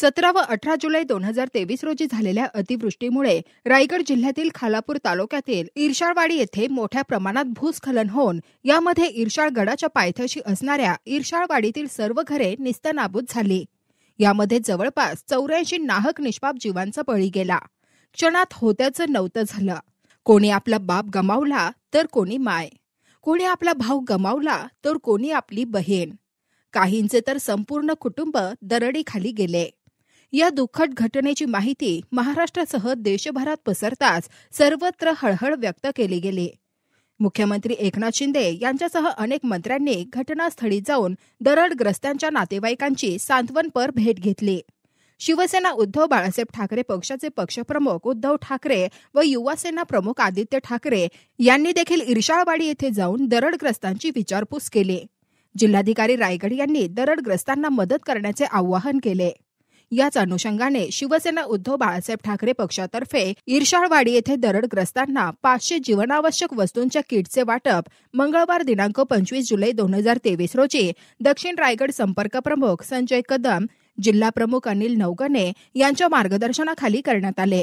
सतरा व अठरा जुलै दोन हजार तेवीस रोजी झालेल्या अतिवृष्टीमुळे रायगड जिल्ह्यातील खालापूर तालुक्यातील इर्शाळवाडी येथे मोठ्या प्रमाणात भूस्खलन होऊन यामध्ये इरशाळ गडाच्या पायथ्याशी असणाऱ्या इर्शाळवाडीतील सर्व घरे निस्तनाबूत झाली यामध्ये जवळपास चौऱ्याऐंशी नाहक निष्पाप जीवांचा बळी गेला क्षणात होत्याचं नव्हतं झालं कोणी आपला बाप गमावला तर कोणी माय कोणी आपला भाऊ गमावला तर कोणी आपली बहीण काहींचे तर संपूर्ण कुटुंब दरडीखाली गेले या दुःखद घटनेची माहिती महाराष्ट्रासह देशभरात पसरताच सर्वत्र हळहळ व्यक्त केली गेली मुख्यमंत्री एकनाथ शिंदे यांच्यासह अनेक मंत्र्यांनी घटनास्थळी जाऊन दरडग्रस्तांच्या नातेवाईकांची सांत्वनपर भेट घेतली शिवसेना उद्धव बाळासाहेब ठाकरे पक्षाचे पक्षप्रमुख उद्धव ठाकरे व युवासेना प्रमुख आदित्य ठाकरे यांनी देखील इरशाळवाडी येथे जाऊन दरडग्रस्तांची विचारपूस केली जिल्हाधिकारी रायगड यांनी दरडग्रस्तांना मदत करण्याचे आवाहन केले याच अनुषंगाने शिवसेना उद्धव बाळासाहेब ठाकरे पक्षातर्फे ईर्षाळवाडी येथे दरडग्रस्तांना पाचशे जीवनावश्यक वस्तूंच्या किटचे वाटप मंगळवार दिनांक पंचवीस जुलै दोन हजार तेवीस रोजी दक्षिण रायगड संपर्क प्रमुख संजय कदम जिल्हा प्रमुख अनिल नवगणे यांच्या मार्गदर्शनाखाली करण्यात आले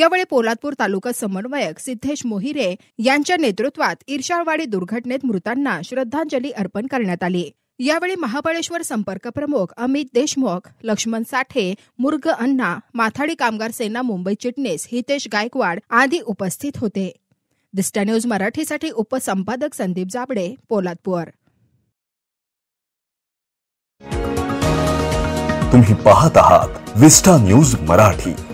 यावेळी पोलादपूर तालुका समन्वयक सिद्धेश मोहिरे यांच्या नेतृत्वात ईर्षाळवाडी दुर्घटनेत मृतांना श्रद्धांजली अर्पण करण्यात आली यावेळी महाबळेश्वर संपर्क प्रमुख अमित देशमुख लक्ष्मण साठे मुर्ग अण्णा माथाडी कामगार सेना मुंबई चिटणीस हितेश गायकवाड आदी उपस्थित होते दिस्टा न्यूज मराठीसाठी उपसंपादक संदीप जाबडे पोलादपूर तुम्ही पाहत विस्टा न्यूज मराठी